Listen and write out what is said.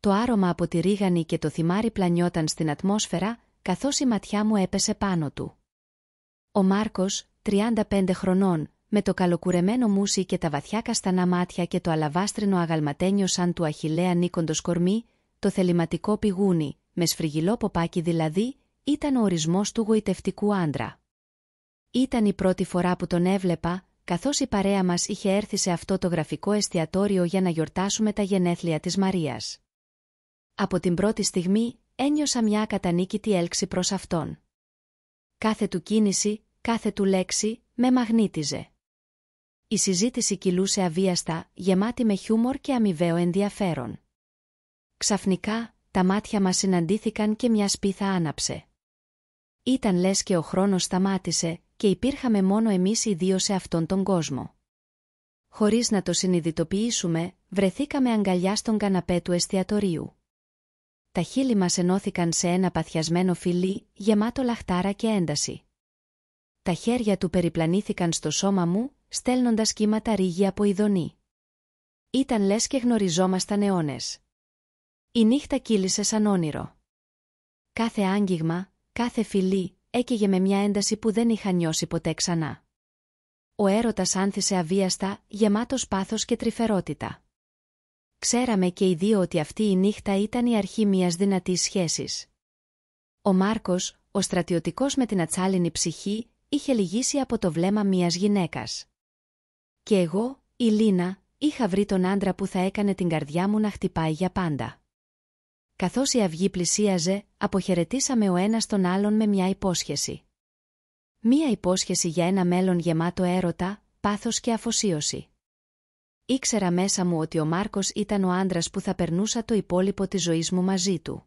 το άρωμα από τη ρίγανη και το θυμάρι πλανιόταν στην ατμόσφαιρα, καθώς η ματιά μου έπεσε πάνω του. Ο Μάρκος, 35 χρονών, με το καλοκουρεμένο μουσι και τα βαθιά καστανά μάτια και το αλαβάστρινο αγαλματένιο σαν του αχιλέα νίκοντος κορμί, το θεληματικό πηγούνι, με σφριγιλό ποπάκι δηλαδή, ήταν ο ορισμός του γοητευτικού άντρα. Ήταν η πρώτη φορά που τον έβλεπα, καθώς η παρέα μας είχε έρθει σε αυτό το γραφικό εστιατόριο για να γιορτάσουμε τα γενέθλια της Μαρίας. Από την πρώτη στιγμή ένιωσα μια ακατανίκητη έλξη προς αυτόν. Κάθε του κίνηση, κάθε του λέξη, με μαγνήτιζε. Η συζήτηση κυλούσε αβίαστα, γεμάτη με χιούμορ και αμοιβαίο ενδιαφέρον. Ξαφνικά, τα μάτια μας συναντήθηκαν και μια σπίθα άναψε. Ήταν λες και ο χρόνος σταμάτησε και υπήρχαμε μόνο εμείς οι δύο σε αυτόν τον κόσμο. Χωρίς να το συνειδητοποιήσουμε, βρεθήκαμε αγκαλιά στον καναπέ του εστιατορίου. Τα χείλη μας ενώθηκαν σε ένα παθιασμένο φιλί, γεμάτο λαχτάρα και ένταση. Τα χέρια του περιπλανήθηκαν στο σώμα μου, στέλνοντας κύματα ρίγη από ειδονή. Ήταν λες και γνωριζόμασταν αιώνες. Η νύχτα κύλησε σαν όνειρο. Κάθε άγγιγμα, κάθε φιλί, έκαιγε με μια ένταση που δεν είχα νιώσει ποτέ ξανά. Ο έρωτας άνθησε αβίαστα, γεμάτος πάθος και τρυφερότητα ξέραμε και οι δύο ότι αυτή η νύχτα ήταν η αρχή μιας δυνατής σχέσης. Ο Μάρκος, ο στρατιωτικός με την ατσάλινη ψυχή, είχε λυγίσει από το βλέμμα μιας γυναίκας. Και εγώ, η Λίνα, είχα βρει τον άντρα που θα έκανε την καρδιά μου να χτυπάει για πάντα. Καθώς η αυγή πλησίαζε, αποχαιρετήσαμε ο ένας τον άλλον με μια υπόσχεση. Μία υπόσχεση για ένα μέλλον γεμάτο έρωτα, πάθος και αφοσίωση. Ήξερα μέσα μου ότι ο Μάρκος ήταν ο άντρας που θα περνούσα το υπόλοιπο της ζωής μου μαζί του.